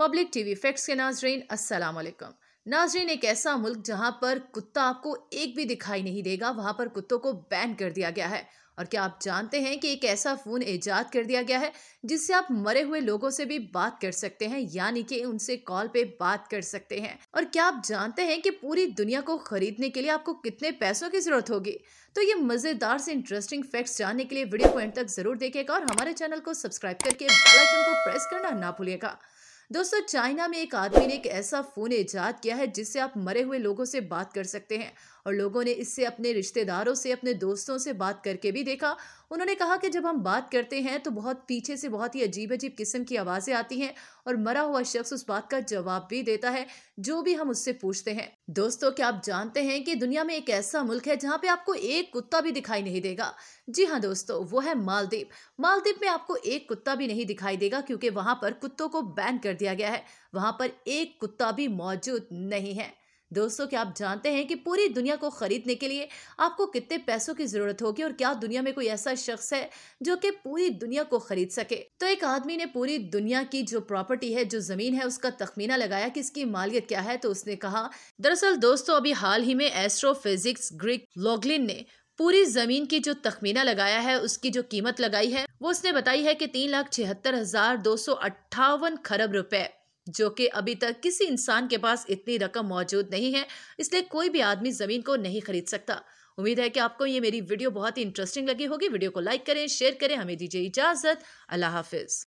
public TV facts के नाजरीन अस्सलाम वालेकुम नाजरीन एक ऐसा मुल्क जहां पर कुत्ता आपको एक भी दिखाई नहीं देगा वहां पर कुत्तों को बैन कर दिया गया है और क्या आप जानते हैं कि एक ऐसा फ़ोन ईजाद कर दिया गया है जिससे आप मरे हुए लोगों से भी बात कर सकते हैं यानी कि उनसे कॉल पे बात कर सकते हैं और क्या आप जानते हैं कि पूरी दुनिया को खरीदने के लिए आपको कितने पैसों की ज़रूरत होगी तो ये मज़ेदार से इंटरेस्टिंग फैक्ट्स जानने के लिए वीडियो को एंड तक ज़रूर देखेगा और हमारे चैनल को सब्सक्राइब करके बेलाइकन को प्रेस करना ना भूलिएगा दोस्तों चाइना में एक आदमी ने एक ऐसा फ़ोन ईजाद किया है जिससे आप मरे हुए लोगों से बात कर सकते हैं और लोगों ने इससे अपने रिश्तेदारों से अपने दोस्तों से बात करके भी देखा उन्होंने कहा कि जब हम बात करते हैं तो बहुत पीछे से बहुत ही अजीब अजीब किस्म की आवाज़ें आती हैं और मरा हुआ शख्स उस बात का जवाब भी देता है जो भी हम उससे पूछते हैं दोस्तों क्या आप जानते हैं कि दुनिया में एक ऐसा मुल्क है जहाँ पे आपको एक कुत्ता भी दिखाई नहीं देगा जी हाँ दोस्तों वो है मालदीप मालदीव में आपको एक कुत्ता भी नहीं दिखाई देगा क्योंकि वहाँ पर कुत्तों को बैन कर दिया गया है वहाँ पर एक कुत्ता भी मौजूद नहीं है दोस्तों क्या आप जानते हैं कि पूरी दुनिया को ख़रीदने के लिए आपको कितने पैसों की ज़रूरत होगी और क्या दुनिया में कोई ऐसा शख्स है जो कि पूरी दुनिया को ख़रीद सके तो एक आदमी ने पूरी दुनिया की जो प्रॉपर्टी है जो ज़मीन है उसका तखमीना लगाया कि इसकी मालियत क्या है तो उसने कहा दरअसल दोस्तों अभी हाल ही में एस्ट्रो ग्रीक लॉगलिन ने पूरी जमीन की जो तखमीना लगाया है उसकी जो कीमत लगाई है वो उसने बताई है कि तीन लाख छिहत्तर हजार दो सौ अट्ठावन खरब रुपए जो कि अभी तक किसी इंसान के पास इतनी रकम मौजूद नहीं है इसलिए कोई भी आदमी ज़मीन को नहीं खरीद सकता उम्मीद है कि आपको ये मेरी वीडियो बहुत ही इंटरेस्टिंग लगी होगी वीडियो को लाइक करें शेयर करें हमें दीजिए इजाज़त अल्लाह हाफिज़